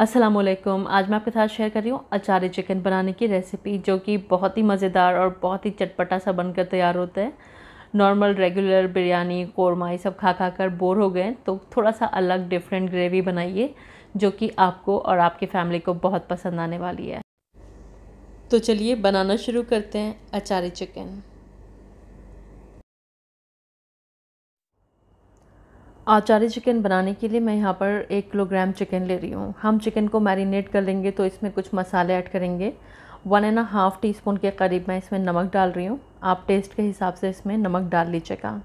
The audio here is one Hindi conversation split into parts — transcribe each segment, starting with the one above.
अस्सलाम वालेकुम आज मैं आपके साथ शेयर कर रही हूँ अचारी चिकन बनाने की रेसिपी जो कि बहुत ही मज़ेदार और बहुत ही चटपटा सा बनकर तैयार होता है नॉर्मल रेगुलर बिरयानी कौरमा ये सब खा खा कर बोर हो गए तो थोड़ा सा अलग डिफरेंट ग्रेवी बनाइए जो कि आपको और आपकी फैमिली को बहुत पसंद आने वाली है तो चलिए बनाना शुरू करते हैं अचारी चिकन आचार्य चिकन बनाने के लिए मैं यहाँ पर एक किलोग्राम चिकन ले रही हूँ हम चिकन को मैरिनेट कर लेंगे तो इसमें कुछ मसाले ऐड करेंगे one and half teaspoon के करीब मैं इसमें नमक डाल रही हूँ आप टेस्ट के हिसाब से इसमें नमक डाल लीजिएगा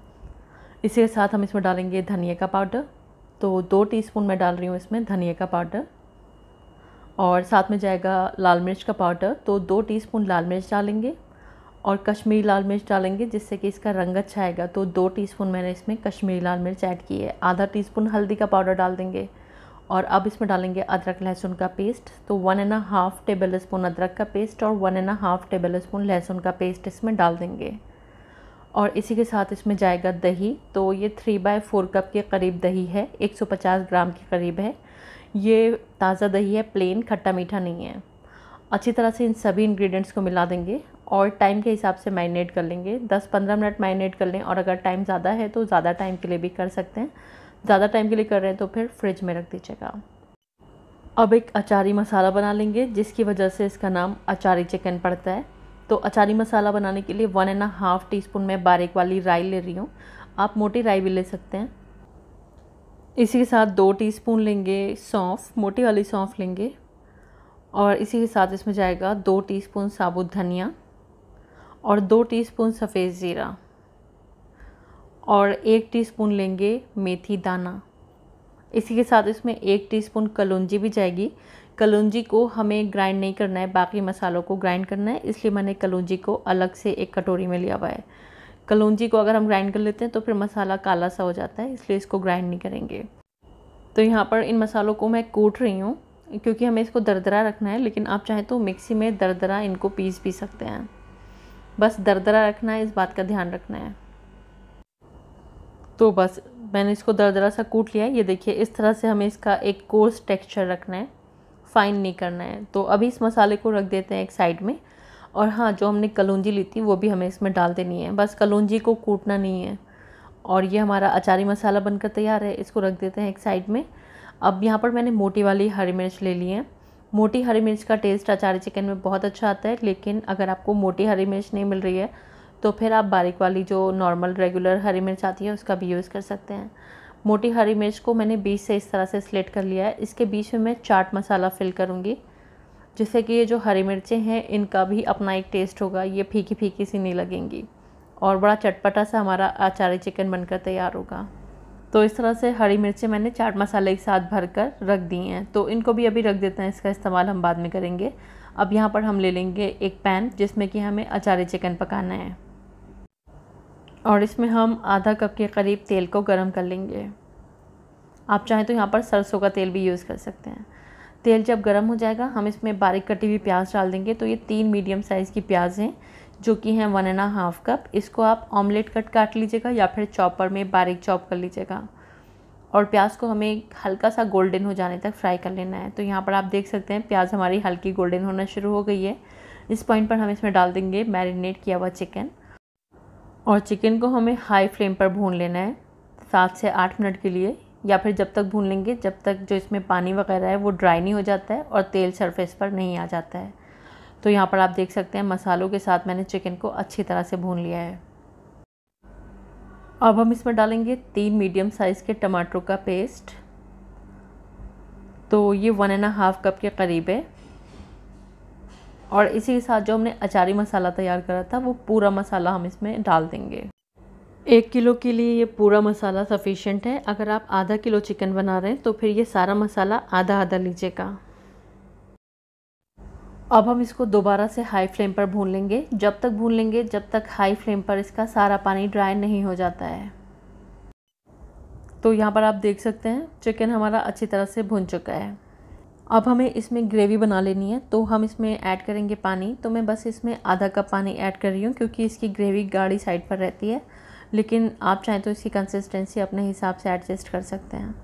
इसी के साथ हम इसमें डालेंगे धनिया का पाउडर तो दो स्पून मैं डाल रही हूँ इसमें धनिया का पाउडर और साथ में जाएगा लाल मिर्च का पाउडर तो दो टीस्पून लाल मिर्च डालेंगे और कश्मीरी लाल मिर्च डालेंगे जिससे कि इसका रंग अच्छा आएगा तो दो टीस्पून मैंने इसमें कश्मीरी लाल मिर्च ऐड की है आधा टीस्पून हल्दी का पाउडर डाल देंगे और अब इसमें डालेंगे अदरक लहसुन का पेस्ट तो one and half tablespoon अदरक का पेस्ट और one and half tablespoon लहसुन का पेस्ट इसमें डाल देंगे और इसी के साथ इसमें जाएगा दही तो ये थ्री बाय फोर कप के करीब दही है पचास ग्राम के करीब है ये ताज़ा दही है प्लेन खट्टा मीठा नहीं है अच्छी तरह से इन सभी इंग्रेडिएंट्स को मिला देंगे और टाइम के हिसाब से मैरिनेट कर लेंगे 10-15 मिनट मैरिनेट कर लें और अगर टाइम ज़्यादा है तो ज़्यादा टाइम के लिए भी कर सकते हैं ज़्यादा टाइम के लिए कर रहे हैं तो फिर फ्रिज में रख दीजिएगा अब एक अचारी मसाला बना लेंगे जिसकी वजह से इसका नाम अचारी चिकन पड़ता है तो अचारी मसाला बनाने के लिए one and half teaspoon मैं बारीक वाली राई ले रही हूँ आप मोटी राई भी ले सकते हैं इसी के साथ दो स्पून लेंगे सौंफ मोटी वाली सौंफ लेंगे और इसी के साथ इसमें जाएगा दो टीस्पून साबुत धनिया और दो टीस्पून सफ़ेद ज़ीरा और एक टीस्पून लेंगे मेथी दाना इसी के साथ इसमें एक टीस्पून कलौंजी भी जाएगी कलौंजी को हमें ग्राइंड नहीं करना है बाकी मसालों को ग्राइंड करना है इसलिए मैंने कलौंजी को अलग से एक कटोरी में लिया हुआ है कलौंजी को अगर हम ग्राइंड कर लेते हैं तो फिर मसाला काला सा हो जाता है इसलिए इसको ग्राइंड नहीं करेंगे तो यहाँ पर इन मसालों को मैं कूट रही हूँ क्योंकि हमें इसको दरदरा रखना है लेकिन आप चाहें तो मिक्सी में दरदरा इनको पीस भी सकते हैं बस दरदरा रखना है इस बात का ध्यान रखना है तो बस मैंने इसको दरदरा सा कूट लिया ये देखिए इस तरह से हमें इसका एक कोर्स टेक्सचर रखना है फाइन नहीं करना है तो अभी इस मसाले को रख देते हैं एक साइड में और हाँ जो हमने कलौजी ली थी वो भी हमें इसमें डाल देनी है बस कलौजी को कूटना नहीं है और ये हमारा अचारी मसाला बनकर तैयार है इसको रख देते हैं एक साइड में अब यहाँ पर मैंने मोटी वाली हरी मिर्च ले ली है मोटी हरी मिर्च का टेस्ट अचारी चिकन में बहुत अच्छा आता है लेकिन अगर आपको मोटी हरी मिर्च नहीं मिल रही है तो फिर आप बारीक वाली जो नॉर्मल रेगुलर हरी मिर्च आती है उसका भी यूज़ कर सकते हैं मोटी हरी मिर्च को मैंने बीच से इस तरह से स्लेट कर लिया है इसके बीच में मैं चाट मसाला फिल करूँगी जिससे कि ये जो हरी मिर्चें हैं इनका भी अपना एक टेस्ट होगा ये फीकी फीकी सी नहीं लगेंगी और बड़ा चटपटा सा हमारा अचारी चिकन बनकर तैयार होगा तो इस तरह से हरी मिर्चें मैंने चाट मसाले के साथ भर कर रख दी हैं तो इनको भी अभी रख देते हैं इसका इस्तेमाल हम बाद में करेंगे अब यहाँ पर हम ले लेंगे एक पैन जिसमें कि हमें अचारी चिकन पकाना है और इसमें हम आधा कप के करीब तेल को गर्म कर लेंगे आप चाहें तो यहाँ पर सरसों का तेल भी यूज़ कर सकते हैं तेल जब गर्म हो जाएगा हम इसमें बारीक कटी हुई प्याज डाल देंगे तो ये तीन मीडियम साइज़ की प्याज हैं जो कि हैं वन एंड हाफ कप इसको आप ऑमलेट कट काट लीजिएगा या फिर चॉपर में बारीक चॉप कर लीजिएगा और प्याज को हमें हल्का सा गोल्डन हो जाने तक फ्राई कर लेना है तो यहाँ पर आप देख सकते हैं प्याज हमारी हल्की गोल्डन होना शुरू हो गई है इस पॉइंट पर हम इसमें डाल देंगे मैरिनेट किया हुआ चिकन और चिकन को हमें हाई फ्लेम पर भून लेना है सात से आठ मिनट के लिए या फिर जब तक भून लेंगे जब तक जो इसमें पानी वगैरह है वो ड्राई नहीं हो जाता है और तेल सरफेस पर नहीं आ जाता है तो यहाँ पर आप देख सकते हैं मसालों के साथ मैंने चिकन को अच्छी तरह से भून लिया है अब हम इसमें डालेंगे तीन मीडियम साइज़ के टमाटरों का पेस्ट तो ये वन एंड हाफ़ कप के करीब है और इसी के साथ जो हमने अचारी मसाला तैयार करा था वो पूरा मसाला हम इसमें डाल देंगे एक किलो के लिए ये पूरा मसाला सफिशेंट है अगर आप आधा किलो चिकन बना रहे हैं तो फिर ये सारा मसाला आधा आधा लीजिएगा अब हम इसको दोबारा से हाई फ्लेम पर भून लेंगे जब तक भून लेंगे जब तक हाई फ्लेम पर इसका सारा पानी ड्राई नहीं हो जाता है तो यहाँ पर आप देख सकते हैं चिकन हमारा अच्छी तरह से भुन चुका है अब हमें इसमें ग्रेवी बना लेनी है तो हम इसमें ऐड करेंगे पानी तो मैं बस इसमें आधा कप पानी ऐड कर रही हूँ क्योंकि इसकी ग्रेवी गाढ़ी साइड पर रहती है लेकिन आप चाहें तो इसकी कंसिस्टेंसी अपने हिसाब से एडजस्ट कर सकते हैं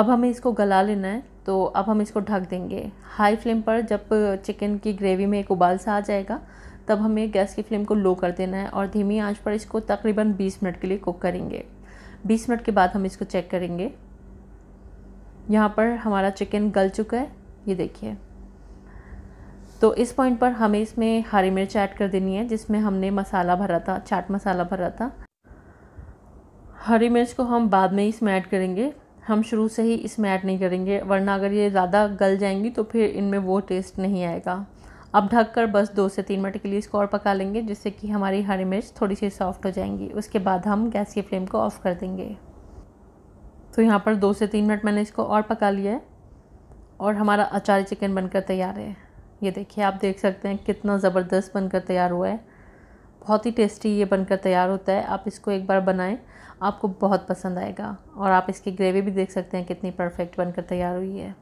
अब हमें इसको गला लेना है तो अब हम इसको ढक देंगे हाई फ्लेम पर जब चिकन की ग्रेवी में एक उबाल सा आ जाएगा तब हमें गैस की फ्लेम को लो कर देना है और धीमी आंच पर इसको तकरीबन 20 मिनट के लिए कुक करेंगे 20 मिनट के बाद हम इसको चेक करेंगे यहाँ पर हमारा चिकन गल चुका है ये देखिए तो इस पॉइंट पर हमें इसमें हरी मिर्च ऐड कर देनी है जिसमें हमने मसाला भरा था चाट मसाला भरा था हरी मिर्च को हम बाद में इसमें ऐड करेंगे हम शुरू से ही इसमें ऐड नहीं करेंगे वरना अगर ये ज़्यादा गल जाएंगी तो फिर इनमें वो टेस्ट नहीं आएगा अब ढक कर बस दो से तीन मिनट के लिए इसको और पका लेंगे जिससे कि हमारी हरी मिर्च थोड़ी सी सॉफ्ट हो जाएंगी उसके बाद हम गैस की फ्लेम को ऑफ़ कर देंगे तो यहाँ पर दो से तीन मिनट मैंने इसको और पका लिया है और हमारा अचारी चिकन बनकर तैयार है ये देखिए आप देख सकते हैं कितना ज़बरदस्त बनकर तैयार हुआ है बहुत ही टेस्टी ये बनकर तैयार होता है आप इसको एक बार बनाएं आपको बहुत पसंद आएगा और आप इसकी ग्रेवी भी देख सकते हैं कितनी परफेक्ट बनकर तैयार हुई है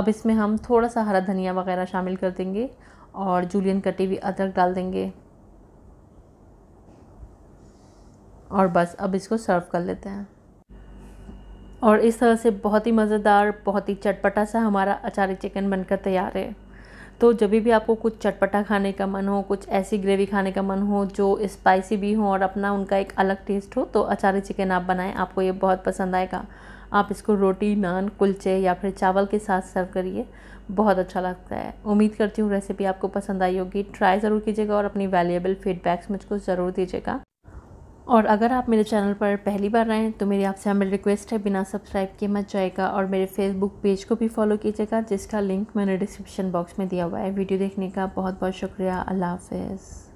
अब इसमें हम थोड़ा सा हरा धनिया वगैरह शामिल कर देंगे और जूलियन कटी हुई अदरक डाल देंगे और बस अब इसको सर्व कर लेते हैं और इस तरह से बहुत ही मज़ेदार बहुत ही चटपटा सा हमारा अचारी चिकन बनकर तैयार है तो जब भी आपको कुछ चटपटा खाने का मन हो कुछ ऐसी ग्रेवी खाने का मन हो जो स्पाइसी भी हो और अपना उनका एक अलग टेस्ट हो तो अचारी चिकन आप बनाएं आपको ये बहुत पसंद आएगा आप इसको रोटी नान कुलचे या फिर चावल के साथ सर्व करिए बहुत अच्छा लगता है उम्मीद करती हूँ रेसिपी आपको पसंद आई होगी ट्राई ज़रूर कीजिएगा और अपनी वैल्यूएबल फीडबैक्स मुझको ज़रूर दीजिएगा और अगर आप मेरे चैनल पर पहली बार आएँ तो मेरी आपसे हमें रिक्वेस्ट है बिना सब्सक्राइब किए मत जाएगा और मेरे फेसबुक पेज को भी फॉलो कीजिएगा जिसका लिंक मैंने डिस्क्रिप्शन बॉक्स में दिया हुआ है वीडियो देखने का बहुत बहुत शुक्रिया अल्लाह हाफिज़